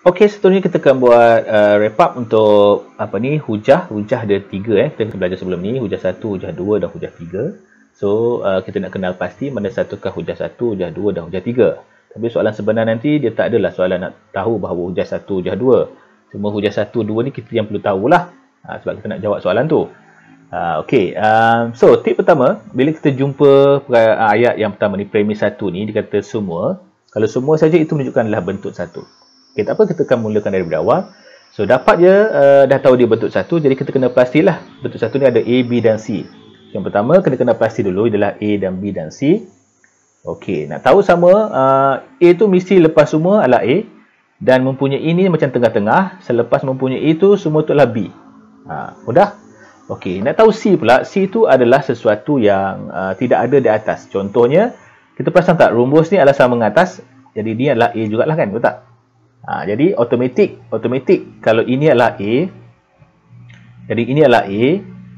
Okey, seterusnya kita akan buat uh, wrap up untuk apa ni hujah. Hujah ada tiga eh. Kita belajar sebelum ni. Hujah satu, hujah dua dan hujah tiga. So, uh, kita nak kenal pasti mana satukah hujah satu, hujah dua dan hujah tiga. Tapi soalan sebenar nanti dia tak adalah soalan nak tahu bahawa hujah satu, hujah dua. Semua hujah satu, dua ni kita yang perlu tahulah. Uh, sebab kita nak jawab soalan tu. Uh, ha, okay, um, so tip pertama, bila kita jumpa uh, ayat yang pertama ni, premis satu ni, dia kata semua. Kalau semua saja itu menunjukkanlah bentuk satu okay, tak apa kita akan mulakan daripada awal so dapat je uh, dah tahu dia bentuk satu jadi kita kena pastilah bentuk satu ni ada A, B dan C yang pertama kita kena pasti dulu adalah A dan B dan C Okay, nak tahu sama uh, A tu mesti lepas semua adalah A dan mempunyai ini macam tengah-tengah selepas mempunyai itu semua tu adalah B ha, mudah Okay, nak tahu C pula C tu adalah sesuatu yang uh, tidak ada di atas contohnya kita pasang tak rumbus ni adalah sama dengan atas jadi dia adalah A jugalah kan betul tak Ha, jadi automatic, automatic kalau ini adalah A jadi ini adalah A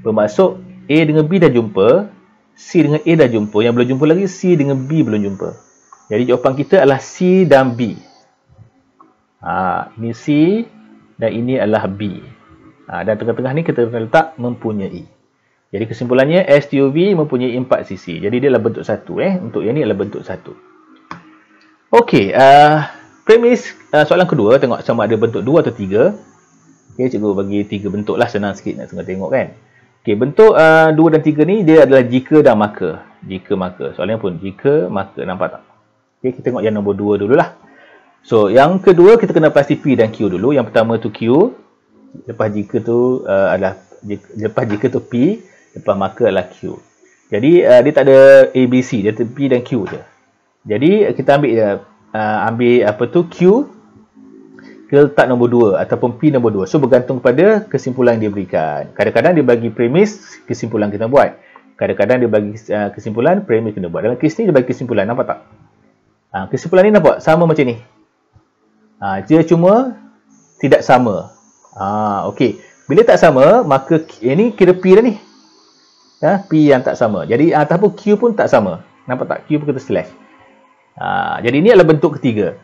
bermaksud A dengan B dah jumpa C dengan A dah jumpa yang belum jumpa lagi C dengan B belum jumpa jadi jawapan kita adalah C dan B ha, ini C dan ini adalah B ha, dan tengah-tengah ni kita akan letak mempunyai jadi kesimpulannya STUV mempunyai empat sisi jadi dia adalah bentuk satu eh. untuk yang ni adalah bentuk satu. ok uh, premis uh, soalan kedua tengok sama ada bentuk dua atau tiga okay, cikgu bagi tiga bentuk lah senang sikit nak tengok, -tengok kan okay, bentuk uh, dua dan tiga ni dia adalah jika dan maka jika maka soalan pun jika maka nampak tak okay, kita tengok yang nombor dua dululah so yang kedua kita kena pasti P dan Q dulu yang pertama tu Q lepas jika tu uh, adalah jika, lepas jika tu P lepas maka adalah Q jadi uh, dia tak ada ABC dia tu P dan Q je jadi kita ambil uh, uh, ambil apa tu Q dia letak nombor 2 ataupun P nombor 2 so bergantung kepada kesimpulan yang dia berikan kadang-kadang dia bagi premis kesimpulan kita buat kadang-kadang dia bagi ah, kesimpulan premis kita buat dalam kes ni dia bagi kesimpulan nampak tak ah, kesimpulan ni nampak sama macam ni uh, dia cuma tidak sama uh, ok bila tak sama maka ini eh, kira P dah ni P yang tak sama jadi ataupun Q pun tak sama nampak tak Q pun kita slash Ha, jadi ini adalah bentuk ketiga.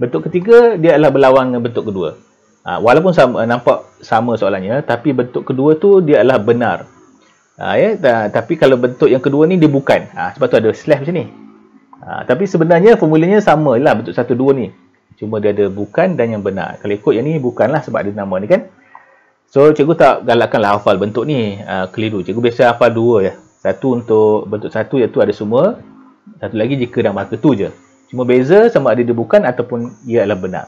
Bentuk ketiga dia adalah berlawan dengan bentuk kedua. Ha, walaupun sama, nampak sama soalannya, tapi bentuk kedua tu dia adalah benar. Ha, ya? Ta, tapi kalau bentuk yang kedua ni dia bukan. Ha, sebab tu ada slash macam ni. Ha, tapi sebenarnya formulanya sama lah bentuk satu dua ni. Cuma dia ada bukan dan yang benar. Kalau ikut yang ni bukanlah sebab ada nama ni kan. So, cikgu tak galakkanlah hafal bentuk ni. Ha, keliru. Cikgu biasa hafal dua ya. Satu untuk bentuk satu iaitu ada semua satu lagi jika dan maka tu je cuma beza sama ada dia bukan ataupun ia adalah benar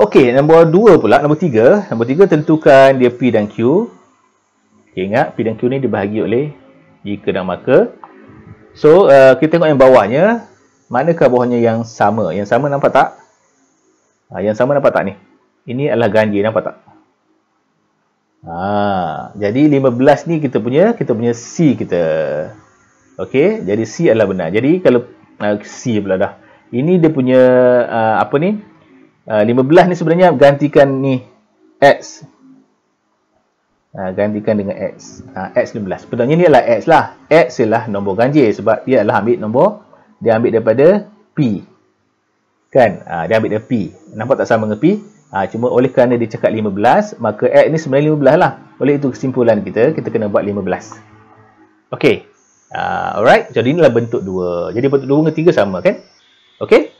Okey, nombor dua pula, nombor tiga, Nombor tiga tentukan dia P dan Q. Okay, ingat P dan Q ni dibahagi oleh jika dan maka. So, uh, kita tengok yang bawahnya. Manakah bawahnya yang sama? Yang sama nampak tak? Ha, yang sama nampak tak ni? Ini adalah ganjil, nampak tak? Ha, jadi, 15 ni kita punya, kita punya C kita. Okey, jadi C adalah benar. Jadi kalau uh, C pula dah. Ini dia punya uh, apa ni? Uh, ah, 15 ni sebenarnya gantikan ni X. Uh, gantikan dengan X. Uh, X 15. Sebenarnya ni adalah X lah. X ialah nombor ganjil sebab dia adalah ambil nombor. Dia ambil daripada P. Kan? Uh, dia ambil daripada P. Nampak tak sama dengan P? Ha, cuma oleh kerana dia cakap 15, maka X ni sebenarnya 15 lah. Oleh itu kesimpulan kita, kita kena buat 15. Okey. Uh, alright, jadi inilah bentuk dua. Jadi bentuk dua dengan tiga sama kan? Okay?